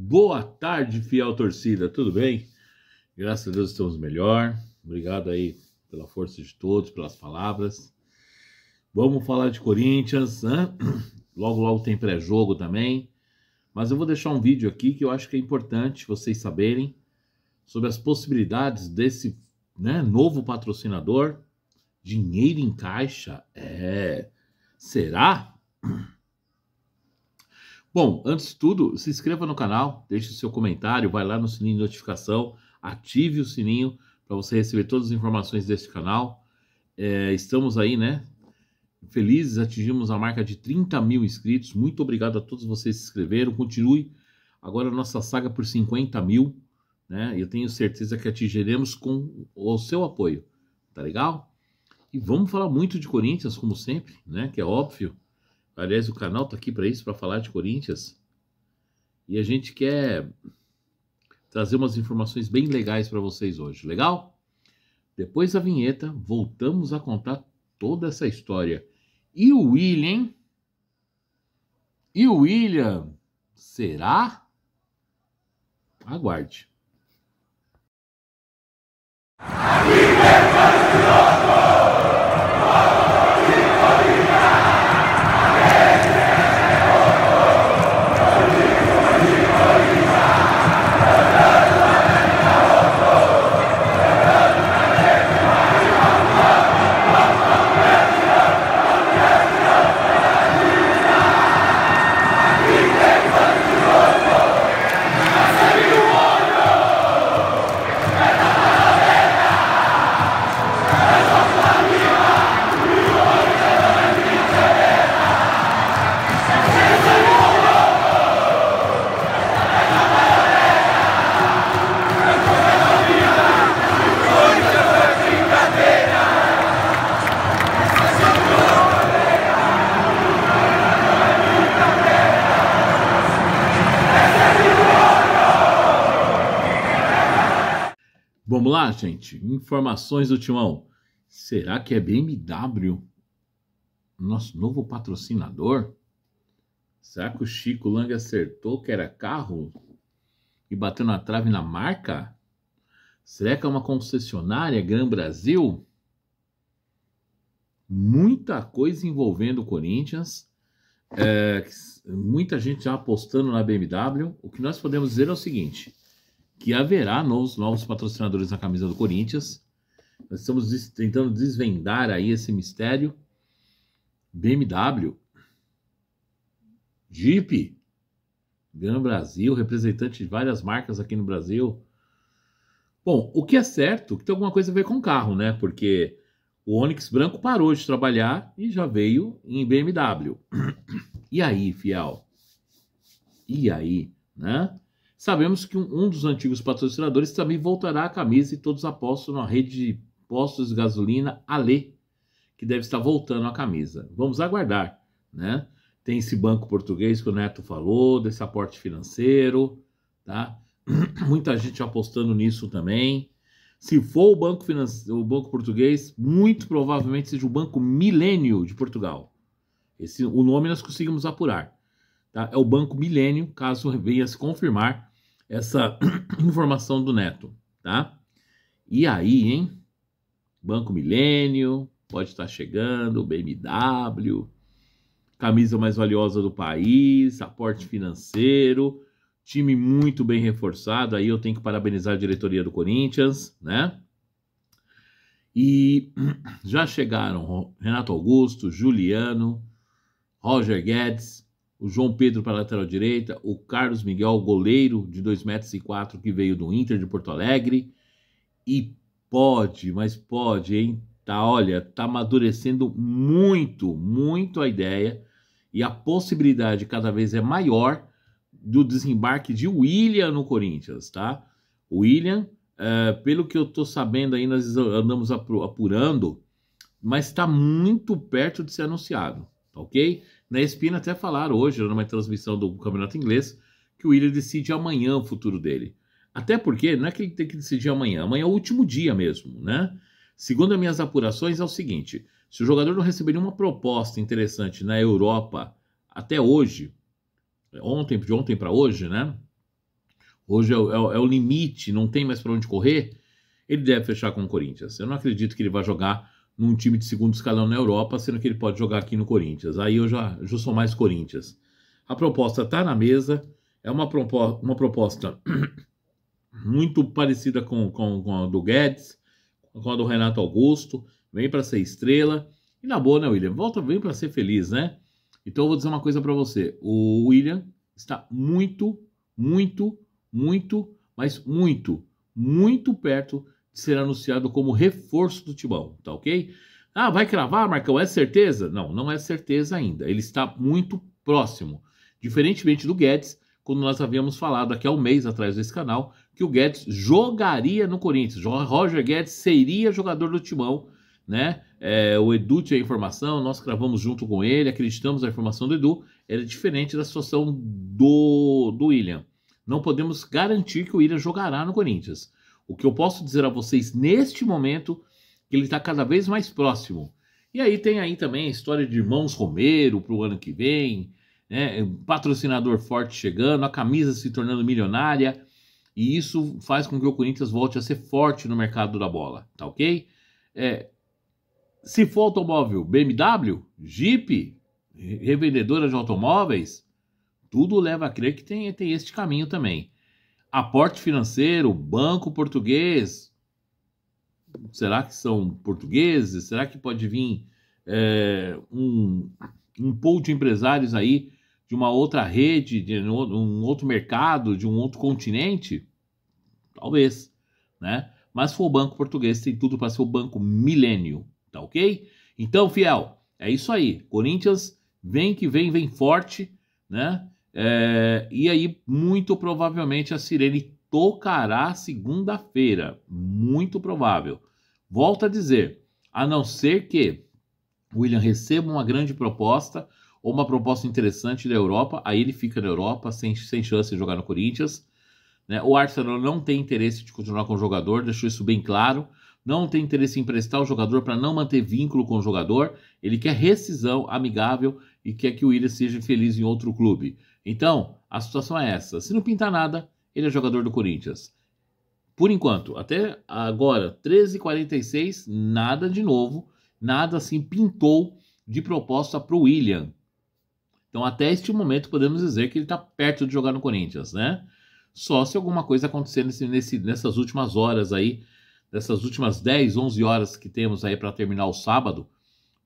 Boa tarde, fiel torcida, tudo bem? Graças a Deus estamos melhor. Obrigado aí pela força de todos, pelas palavras. Vamos falar de Corinthians, logo logo tem pré-jogo também. Mas eu vou deixar um vídeo aqui que eu acho que é importante vocês saberem sobre as possibilidades desse né, novo patrocinador. Dinheiro em caixa? É. Será? Bom, antes de tudo, se inscreva no canal, deixe o seu comentário, vai lá no sininho de notificação, ative o sininho para você receber todas as informações deste canal. É, estamos aí, né? Felizes, atingimos a marca de 30 mil inscritos. Muito obrigado a todos vocês que se inscreveram. Continue agora a nossa saga por 50 mil, né? Eu tenho certeza que atingiremos com o seu apoio, tá legal? E vamos falar muito de Corinthians, como sempre, né? Que é óbvio. Aliás, o canal está aqui para isso, para falar de Corinthians. E a gente quer trazer umas informações bem legais para vocês hoje. Legal? Depois da vinheta, voltamos a contar toda essa história. E o William? E o William? Será? Aguarde. lá, gente. Informações do Timão. Será que é BMW nosso novo patrocinador? Será que o Chico Lang acertou que era carro e bateu na trave na marca? Será que é uma concessionária Gran Brasil? Muita coisa envolvendo o Corinthians. É, muita gente já apostando na BMW. O que nós podemos dizer é o seguinte: que haverá novos, novos patrocinadores na camisa do Corinthians. Nós estamos des tentando desvendar aí esse mistério. BMW, Jeep, Gran Brasil, representante de várias marcas aqui no Brasil. Bom, o que é certo é que tem alguma coisa a ver com carro, né? Porque o Onix branco parou de trabalhar e já veio em BMW. E aí, fiel? E aí, né? Sabemos que um, um dos antigos patrocinadores também voltará a camisa e todos apostam na rede de postos de gasolina Ale, que deve estar voltando a camisa. Vamos aguardar, né? Tem esse banco português que o Neto falou, desse aporte financeiro, tá? Muita gente apostando nisso também. Se for o banco, finance... o banco português, muito provavelmente seja o Banco Milênio de Portugal. Esse, o nome nós conseguimos apurar. Tá? É o Banco Milênio, caso venha se confirmar essa informação do Neto, tá? E aí, hein? Banco Milênio pode estar chegando, BMW, camisa mais valiosa do país, aporte financeiro, time muito bem reforçado. Aí eu tenho que parabenizar a diretoria do Corinthians, né? E já chegaram Renato Augusto, Juliano, Roger Guedes, o João Pedro para a lateral direita, o Carlos Miguel, goleiro de 2,04 metros e quatro, que veio do Inter de Porto Alegre. E pode, mas pode, hein? Tá, olha, tá amadurecendo muito, muito a ideia e a possibilidade cada vez é maior do desembarque de William no Corinthians, tá? William, é, pelo que eu tô sabendo aí, nós andamos apurando, mas está muito perto de ser anunciado, tá ok? Na ESPN até falaram hoje, numa transmissão do Campeonato Inglês, que o Willian decide amanhã o futuro dele. Até porque não é que ele tem que decidir amanhã, amanhã é o último dia mesmo, né? Segundo as minhas apurações, é o seguinte: se o jogador não receber nenhuma proposta interessante na Europa até hoje, ontem, de ontem para hoje, né? Hoje é, é o, é o limite, não tem mais para onde correr. Ele deve fechar com o Corinthians. Eu não acredito que ele vá jogar num time de segundo escalão na Europa, sendo que ele pode jogar aqui no Corinthians. Aí eu já, já sou mais Corinthians. A proposta está na mesa, é uma, proposta, uma proposta muito parecida com, com, com, a do Guedes, com a do Renato Augusto, vem para ser estrela. E na boa, né, William? Volta, vem para ser feliz, né? Então eu vou dizer uma coisa para você. O William está muito, muito, muito, mas muito, muito perto ser anunciado como reforço do Timão, tá ok? Ah, vai cravar, Marcão? É certeza? Não, não é certeza ainda. Ele está muito próximo. Diferentemente do Guedes, quando nós havíamos falado aqui há um mês atrás desse canal, que o Guedes jogaria no Corinthians. Roger Guedes seria jogador do Timão, né? É, o Edu tinha informação, nós cravamos junto com ele, acreditamos na informação do Edu. Era diferente da situação do, do William. Não podemos garantir que o William jogará no Corinthians. O que eu posso dizer a vocês neste momento, que ele está cada vez mais próximo. E aí tem aí também a história de Irmãos Romero para o ano que vem, né? um patrocinador forte chegando, a camisa se tornando milionária, e isso faz com que o Corinthians volte a ser forte no mercado da bola, tá ok? É, se for automóvel BMW, Jeep, revendedora de automóveis, tudo leva a crer que tem, tem este caminho também aporte financeiro, banco português. Será que são portugueses? Será que pode vir é, um, um pool de empresários aí de uma outra rede, de um outro mercado, de um outro continente? Talvez, né? Mas se for o banco português, tem tudo para ser o banco milênio, tá ok? Então, fiel, é isso aí. Corinthians vem que vem, vem forte, né? É, e aí, muito provavelmente, a sirene tocará segunda-feira. Muito provável. Volto a dizer, a não ser que William receba uma grande proposta ou uma proposta interessante da Europa, aí ele fica na Europa sem, sem chance de jogar no Corinthians. Né? O Arsenal não tem interesse de continuar com o jogador, deixou isso bem claro. Não tem interesse em emprestar o jogador para não manter vínculo com o jogador. Ele quer rescisão amigável e quer que o William seja feliz em outro clube. Então, a situação é essa. Se não pintar nada, ele é jogador do Corinthians. Por enquanto, até agora, 13h46, nada de novo. Nada assim pintou de proposta para o William. Então, até este momento, podemos dizer que ele está perto de jogar no Corinthians, né? Só se alguma coisa acontecer nesse, nesse, nessas últimas horas aí, dessas últimas 10, 11 horas que temos aí para terminar o sábado,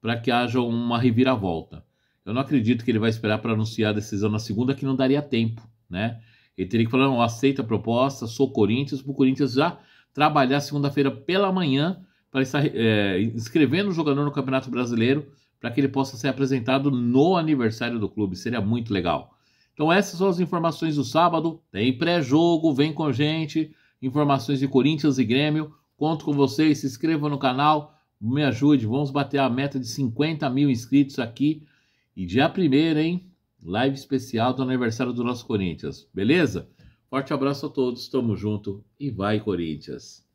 para que haja uma reviravolta. Eu não acredito que ele vai esperar para anunciar a decisão na segunda, que não daria tempo, né? Ele teria que falar, não, aceita a proposta, sou Corinthians, para o Corinthians já trabalhar segunda-feira pela manhã para estar é, inscrevendo o jogador no Campeonato Brasileiro para que ele possa ser apresentado no aniversário do clube. Seria muito legal. Então essas são as informações do sábado. Tem pré-jogo, vem com a gente. Informações de Corinthians e Grêmio. Conto com vocês, se inscreva no canal, me ajude. Vamos bater a meta de 50 mil inscritos aqui e dia primeiro, hein? Live especial do aniversário do nosso Corinthians, beleza? Forte abraço a todos, tamo junto e vai Corinthians!